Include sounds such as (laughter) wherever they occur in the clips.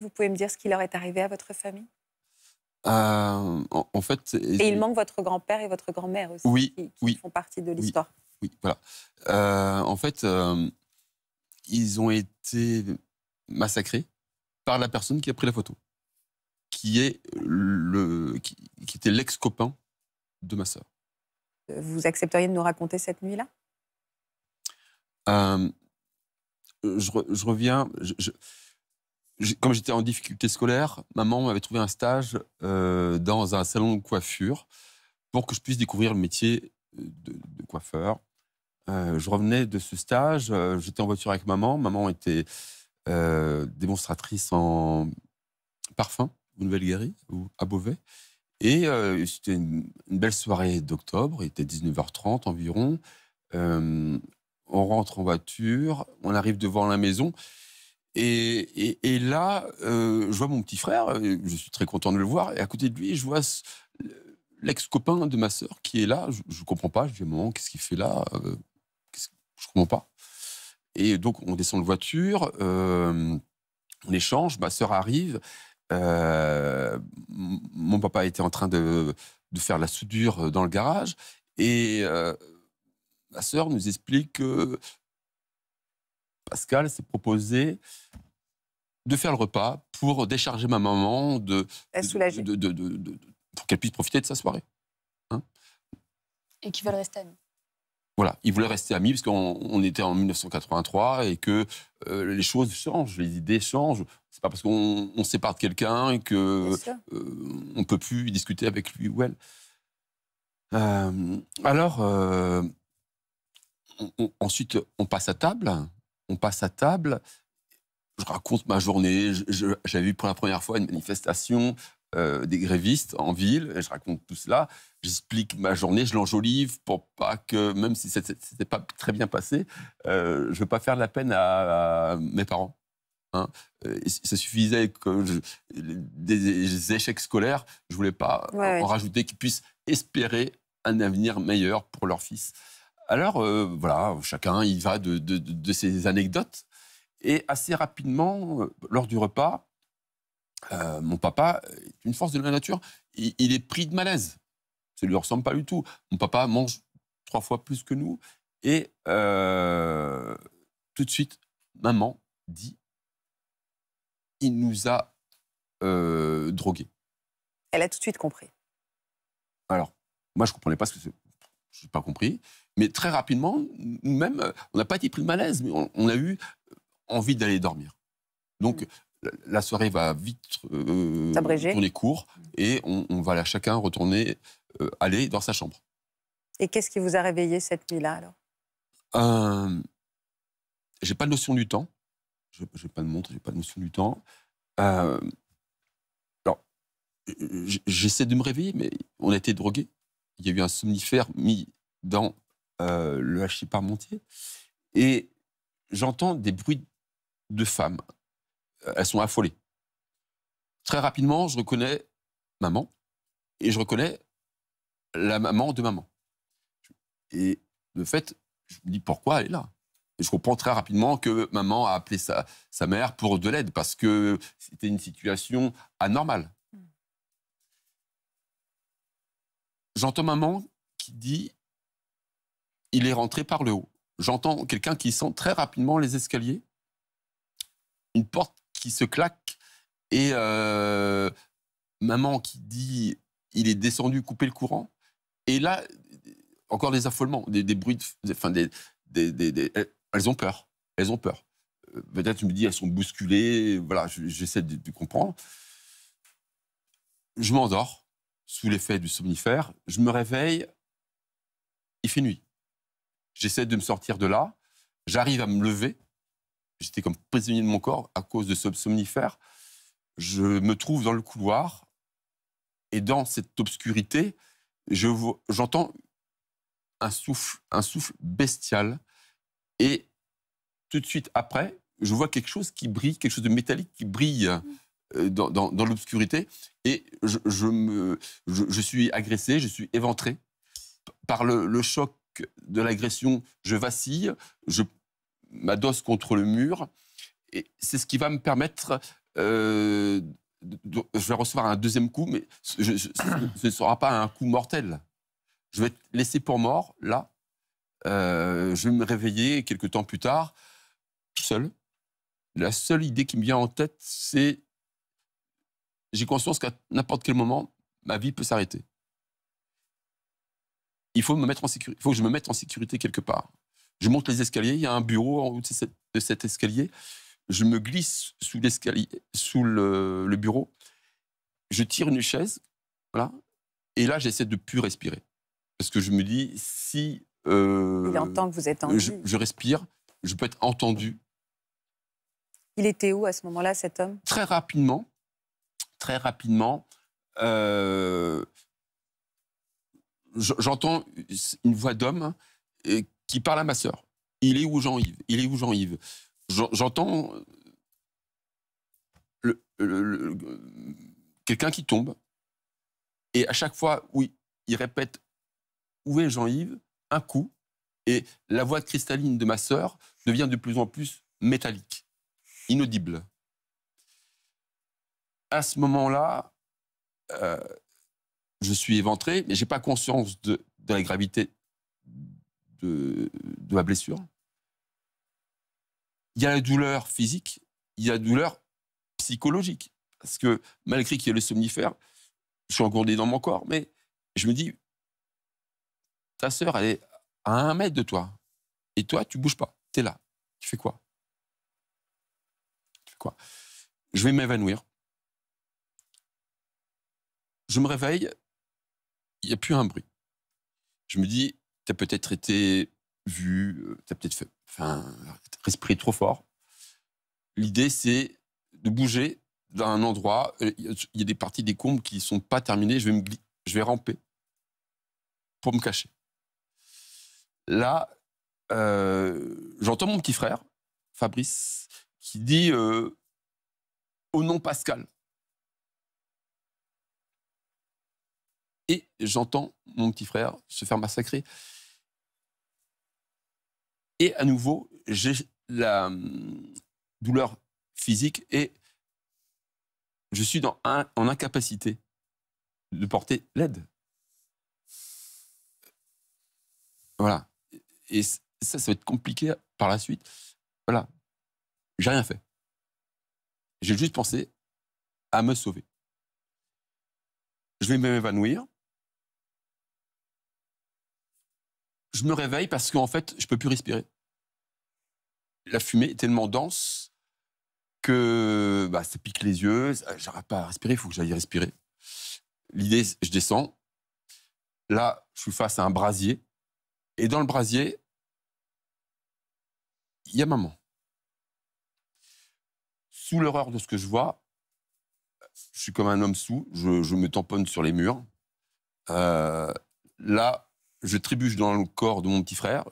Vous pouvez me dire ce qui leur est arrivé à votre famille euh, en, fait. Et il manque votre grand-père et votre grand-mère aussi, oui, qui, font partie de l'histoire. Oui, voilà. Euh, en fait, euh, ils ont été massacrés par la personne qui a pris la photo, qui est le, qui, était l'ex-copain de ma sœur. Vous accepteriez de nous raconter cette nuit-là je, reviens. je comme j'étais en difficulté scolaire, maman m'avait trouvé un stage euh, dans un salon de coiffure pour que je puisse découvrir le métier euh, de, coiffeur. Euh, je revenais de ce stage, j'étais en voiture avec maman. Maman était démonstratrice en parfum au nouvelle ou à Beauvais. Et c'était une, une, belle soirée d'octobre, il était 19h30 environ. on rentre en voiture, on arrive devant la maison. Et, là, euh, je vois mon petit frère, euh, je suis très content de le voir, et à côté de lui, je vois l'ex-copain de ma sœur qui est là. Je ne comprends pas, je dis, maman, qu'est-ce qu'il fait là euh, Je ne comprends pas. Et donc, on descend de voiture, on échange, ma sœur arrive. mon papa était en train de, de, faire la soudure dans le garage, et ma sœur nous explique que Pascal s'est proposé de faire le repas pour décharger ma maman de, pour qu'elle puisse profiter de sa soirée. Hein. et qu'ils veulent rester amis. Voilà, ils voulaient rester amis parce qu'on était en 1983 et que euh, les choses changent, les idées changent. C'est pas parce qu'on sépare de quelqu'un que euh, on peut plus discuter avec lui ou elle. Euh, alors, ensuite, on passe à table on passe à table, je raconte ma journée, j'avais vu pour la première fois une manifestation euh, des grévistes en ville, et je raconte tout cela, j'explique ma journée, je l'enjolive pour pas que, même si c'était pas très bien passé, je euh, je veux pas faire de la peine à, mes parents. Hein. Ça suffisait que des, échecs scolaires, je voulais pas en rajouter qu'ils puissent espérer un avenir meilleur pour leur fils. Alors, euh, voilà, chacun il va de, ses anecdotes. Et assez rapidement, euh, lors du repas, euh, mon papa, une force de la nature, il, est pris de malaise. Ça ne lui ressemble pas du tout. Mon papa mange trois fois plus que nous. Et tout de suite, maman dit il nous a drogués. Elle a tout de suite compris. Alors, moi, je ne comprenais pas ce que je n'ai pas compris. Mais très rapidement, même, on n'a pas été pris de malaise, mais on, a eu euh, envie d'aller dormir. Donc, mm. la soirée va vite euh, tourner court et on, va là, chacun retourner, euh, aller dans sa chambre. Et qu'est-ce qui vous a réveillé cette nuit-là alors euh, J'ai pas de notion du temps. Je n'ai pas de montre, j'ai pas de notion du temps. Euh, alors, j'essaie de me réveiller, mais on a été drogués il y a eu un somnifère mis dans euh, le hachis parmentier. Et j'entends des bruits de femmes. Euh, elles sont affolées. Très rapidement, je reconnais maman et je reconnais la maman de maman. Et de fait, je me dis pourquoi elle est là. Et je comprends très rapidement que maman a appelé sa mère pour de l'aide parce que c'était une situation anormale. J'entends maman qui dit il est rentré par le haut. J'entends quelqu'un qui sent très rapidement les escaliers, une porte qui se claque et euh, maman qui dit il est descendu couper le courant. Et là, encore des affolements, des, bruits, enfin des, des, elles ont peur, elles ont peur. Euh, peut-être tu me dis elles sont bousculées, voilà, j'essaie de comprendre. Je m'endors sous l'effet du somnifère, je me réveille, il fait nuit. J'essaie de me sortir de là, j'arrive à me lever, j'étais comme prisonnier de mon corps à cause de ce somnifère. Je me trouve dans le couloir et dans cette obscurité, j'entends un souffle, un souffle bestial et tout de suite après, je vois quelque chose qui brille, quelque chose de métallique qui brille. Mm. Euh, dans, l'obscurité. Et je, me, je, suis agressé, je suis éventré par le, choc de l'agression. Je vacille, je m'adosse contre le mur. Et c'est ce qui va me permettre. Euh, je vais recevoir un deuxième coup, mais (coughs) ce ne sera pas un coup mortel. Je vais être laissé pour mort, là. Euh, je vais me réveiller quelques temps plus tard, seul. La seule idée qui me vient en tête, c'est j'ai conscience qu'à n'importe quel moment, ma vie peut s'arrêter. Il faut, me mettre en sécurité, faut que je me mette en sécurité quelque part. Je monte les escaliers, il y a un bureau en haut de, cet escalier. Je me glisse sous l'escalier, sous le, bureau. Je tire une chaise, voilà. Et là, j'essaie de plus respirer. Parce que je me dis, si. Euh, il entend que vous êtes en vie. je respire, je peux être entendu. Il était où à ce moment-là, cet homme Très rapidement, très rapidement. Euh, j'entends une voix d'homme euh, qui parle à ma sœur. Il est où Jean-Yves Il est où Jean-Yves J'entends le, quelqu'un qui tombe. Et à chaque fois, oui, il répète Où est Jean-Yves Un coup. Et la voix cristalline de ma sœur devient de plus en plus métallique, inaudible à ce moment-là, euh, je suis éventré, mais j'ai pas conscience de, la gravité de, ma blessure. Il y a la douleur physique, il y a la douleur psychologique. Parce que malgré qu'il y ait le somnifère, je suis engourdi dans mon corps, mais je me dis, ta sœur, elle est à un mètre de toi. Et toi, tu bouges pas. Tu es là. Tu fais quoi Tu fais quoi Je vais m'évanouir. Je me réveille, il n'y a plus un bruit. Je me dis, tu peut-être été vu, euh, t'as peut-être fait, enfin, respiré trop fort. L'idée, c'est de bouger dans un endroit. Euh, il y a des parties des combes qui ne sont pas terminées. Je vais, me je vais ramper pour me cacher. Là, euh, j'entends mon petit frère, Fabrice, qui dit au nom Pascal. et j'entends mon petit frère se faire massacrer. Et à nouveau, j'ai la hum, douleur physique et je suis en incapacité de porter l'aide. Voilà. Et ça, ça va être compliqué par la suite. Voilà. J'ai rien fait. J'ai juste pensé à me sauver. Je vais m'évanouir. je me réveille parce qu'en fait, je peux plus respirer. La fumée est tellement dense que bah, ça pique les yeux, j'arrête pas à respirer, il faut que j'aille respirer. L'idée, je descends. Là, je suis face à un brasier. Et dans le brasier, il y a maman. Sous l'horreur de ce que je vois, je suis comme un homme sous, je, me tamponne sur les murs. Euh, là, je trébuche dans le corps de mon petit frère,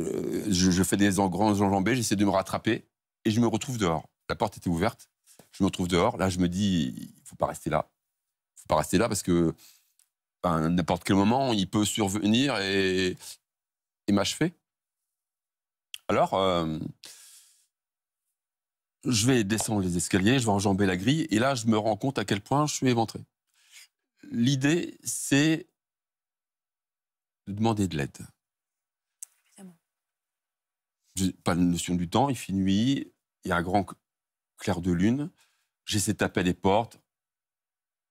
euh, je, fais des grands enjambées, j'essaie de me rattraper, et je me retrouve dehors. La porte était ouverte, je me retrouve dehors. Là, je me dis, il faut pas rester là. Il faut pas rester là parce que à ben, n'importe quel moment, il peut survenir et, m'achever. Alors, euh, je vais descendre les escaliers, je vais enjamber la grille, et là, je me rends compte à quel point je suis éventré. L'idée, c'est de demander de l'aide. Ah pas la notion du temps, il fait nuit, il y a un grand clair de lune, j'essaie de taper à portes,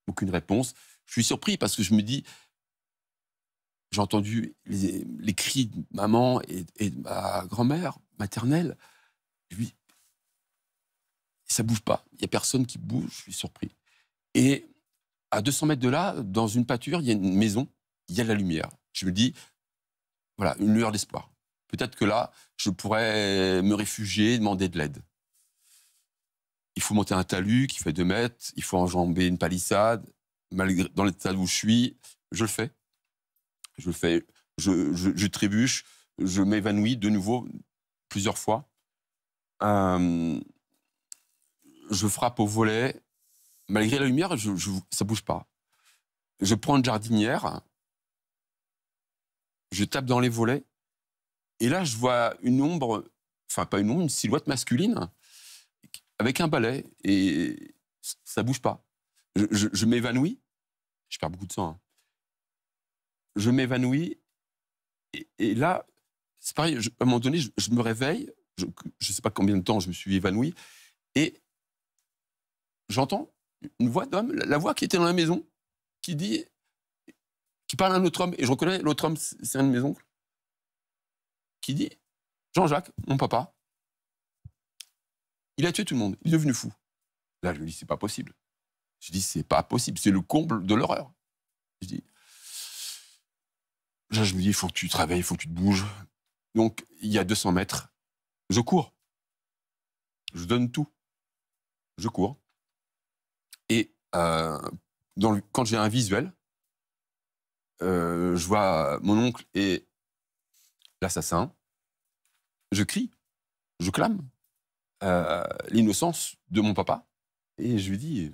aucune réponse. Je suis surpris parce que je me dis, j'ai entendu les, cris de maman et, de ma grand-mère maternelle. Lui, ça bouge pas. Il y a personne qui bouge. Je suis surpris. Et à 200 mètres de là, dans une pâture, il y a une maison. Il y a la lumière je me dis, voilà, une lueur d'espoir. Peut-être que là, je pourrais me réfugier, demander de l'aide. Il faut monter un talus qui fait deux mètres, il faut enjamber une palissade. Malgré, dans l'état où je suis, je le fais. Je le fais, je, je, je trébuche, je m'évanouis de nouveau plusieurs fois. Euh, je frappe au volet. Malgré la lumière, je, je ça bouge pas. Je prends une jardinière je tape dans les volets, et là, je vois une ombre, enfin, pas une ombre, une silhouette masculine, avec un balai, et ça bouge pas. Je, m'évanouis, je perds beaucoup de sang. Hein. Je m'évanouis, et, là, c'est pareil, à un moment donné, je, je me réveille, je ne sais pas combien de temps je me suis évanoui, et j'entends une voix d'homme, la voix qui était dans la maison, qui dit qui parle à un autre homme, et je reconnais l'autre homme, c'est un de mes oncles, qui dit Jean-Jacques, mon papa, il a tué tout le monde, il est devenu fou. Là, je lui dis C'est pas possible. Je dis C'est pas possible, c'est le comble de l'horreur. Je dis Là, je me dis Il faut que tu travailles, il faut que tu te bouges. Donc, il y a 200 mètres, je cours. Je donne tout. Je cours. Et euh, quand j'ai un visuel, euh, je vois mon oncle et l'assassin. Je crie, je clame euh, l'innocence de mon papa. Et je lui dis,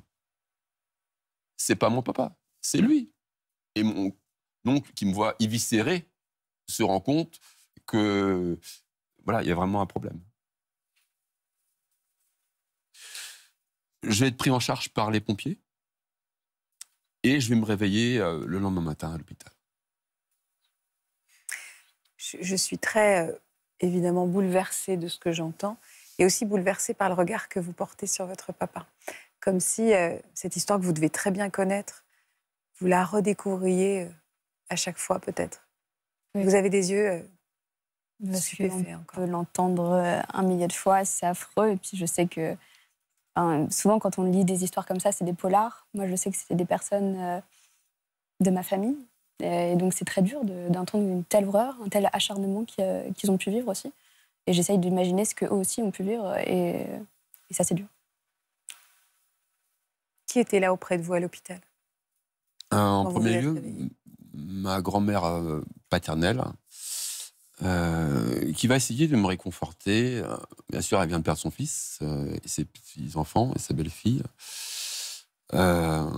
c'est pas mon papa, c'est lui. Et mon oncle, qui me voit éviscéré, se rend compte que, voilà, il y a vraiment un problème. Je vais être pris en charge par les pompiers et je vais me réveiller euh, le lendemain matin à l'hôpital. Je, suis très euh, évidemment bouleversée de ce que j'entends et aussi bouleversée par le regard que vous portez sur votre papa. Comme si euh, cette histoire que vous devez très bien connaître, vous la redécouvriez à chaque fois peut-être. Vous avez des yeux Monsieur, on peut l'entendre un millier de fois, c'est affreux. Et puis je sais que souvent, quand on lit des histoires comme ça, c'est des polars. Moi, je sais que c'était des personnes euh, de ma famille. Et donc, c'est très dur d'entendre une telle horreur, un tel acharnement euh, qu'ils ont pu vivre aussi. Et j'essaye d'imaginer ce qu'eux aussi ont pu vivre. Et, ça, c'est dur. Qui était là auprès de vous à l'hôpital euh, En premier lieu, ma grand-mère paternelle, qui va essayer de me réconforter. Euh, bien sûr, elle vient de perdre son fils, euh, ses petits-enfants, et sa belle-fille. Euh,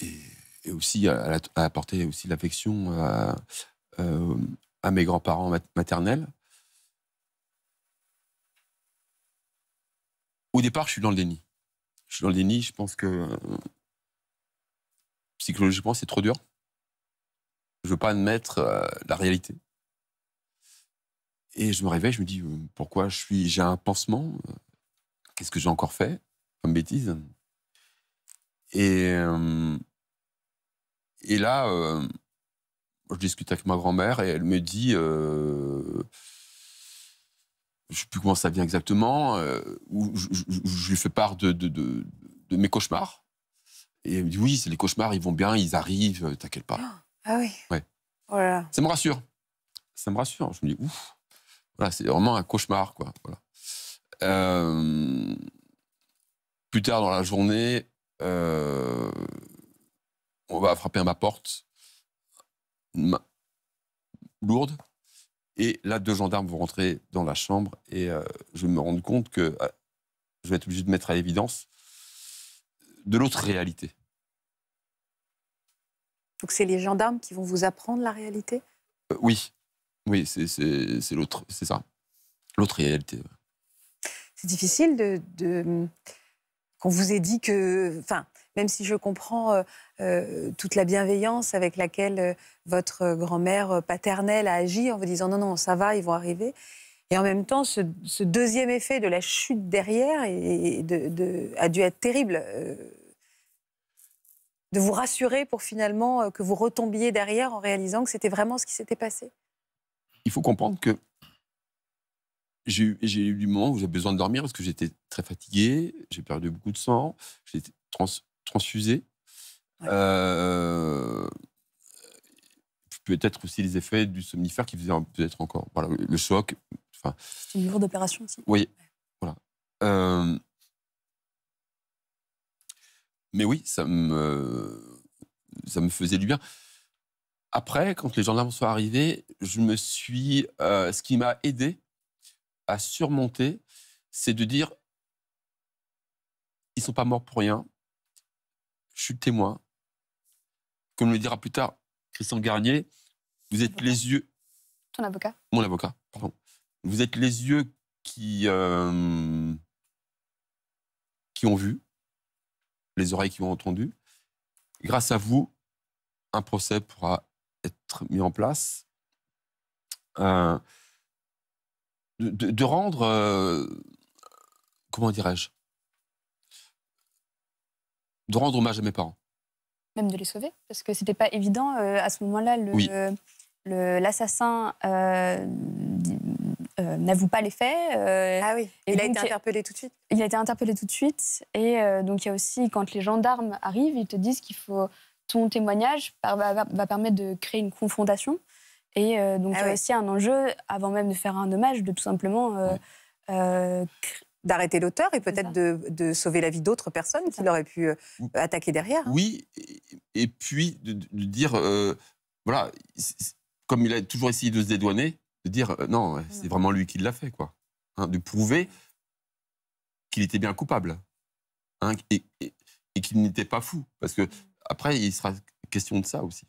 et, aussi, elle a, apporté aussi l'affection à, mes grands-parents maternels. Au départ, je suis dans le déni. Je suis dans le déni, je pense que psychologiquement, c'est trop dur. Je ne veux pas admettre la réalité. Et je me réveille, je me dis euh, pourquoi je suis, j'ai un pansement. Euh, qu'est-ce que j'ai encore fait comme bêtise Et euh, et là, je discute avec ma grand-mère et elle me dit, je ne sais plus comment ça vient exactement, je, lui fais part de, de, mes cauchemars. Et elle me dit, oui, c'est les cauchemars, ils vont bien, ils arrivent, t'inquiète pas. Ah oui. Ouais. Voilà. Oh ça me rassure. Ça me rassure. Je me dis, ouf c'est vraiment un cauchemar, quoi. Euh, plus tard dans la journée, euh, on va frapper à ma porte, lourde, et là, deux gendarmes vont rentrer dans la chambre, et euh, je me rends compte que je vais être obligé de mettre à l'évidence de l'autre réalité. Donc c'est les gendarmes qui vont vous apprendre la réalité Oui, oui, c'est l'autre, c'est ça. L'autre réalité. C'est difficile de, qu'on vous ait dit que, enfin, même si je comprends euh, euh, toute la bienveillance avec laquelle euh, votre grand-mère paternelle a agi en vous disant non, non, ça va, ils vont arriver. Et en même temps, ce, deuxième effet de la chute derrière de, a dû être terrible. de vous rassurer pour finalement que vous retombiez derrière en réalisant que c'était vraiment ce qui s'était passé il faut comprendre que j'ai eu, du moment où j'ai besoin de dormir parce que j'étais très fatigué, j'ai perdu beaucoup de sang, j'étais trans, transfusé. Euh, peut-être aussi les effets du somnifère qui faisaient peut-être encore voilà, le choc. Enfin, C'est une lourde d'opération aussi. Oui, voilà. Euh, mais oui, ça me, ça me faisait du bien. Après, quand les gendarmes sont arrivés, je me suis. Euh, ce qui m'a aidé à surmonter, c'est de dire ils sont pas morts pour rien. Je suis témoin. Comme le dira plus tard Christian Garnier, vous êtes les yeux. Ton avocat Mon avocat, pardon. Vous êtes les yeux qui. Euh, qui ont vu, les oreilles qui ont entendu. Grâce à vous, un procès pourra mis en place euh, de, rendre, euh, comment dirais-je, de rendre hommage à mes parents. Même de les sauver, parce que c'était pas évident euh, à ce moment-là. Le, l'assassin n'avoue pas les faits. ah oui. il a été interpellé tout de suite. Il a été interpellé tout de suite, et donc il y a aussi quand les gendarmes arrivent, ils te disent qu'il faut ton témoignage va, permettre de créer une confrontation. Et euh, donc, ah aussi un enjeu, avant même de faire un hommage, de tout simplement. Euh, euh, D'arrêter l'auteur et peut-être de, sauver la vie d'autres personnes qu'il aurait pu attaquer derrière. Hein. Oui, et puis de, dire, voilà, comme il a toujours essayé de se dédouaner, de dire non, c'est mm. vraiment lui qui l'a fait, quoi. Hein, de prouver qu'il était bien coupable hein, et qu'il n'était pas fou. Parce que mm. Après, il sera question de ça aussi.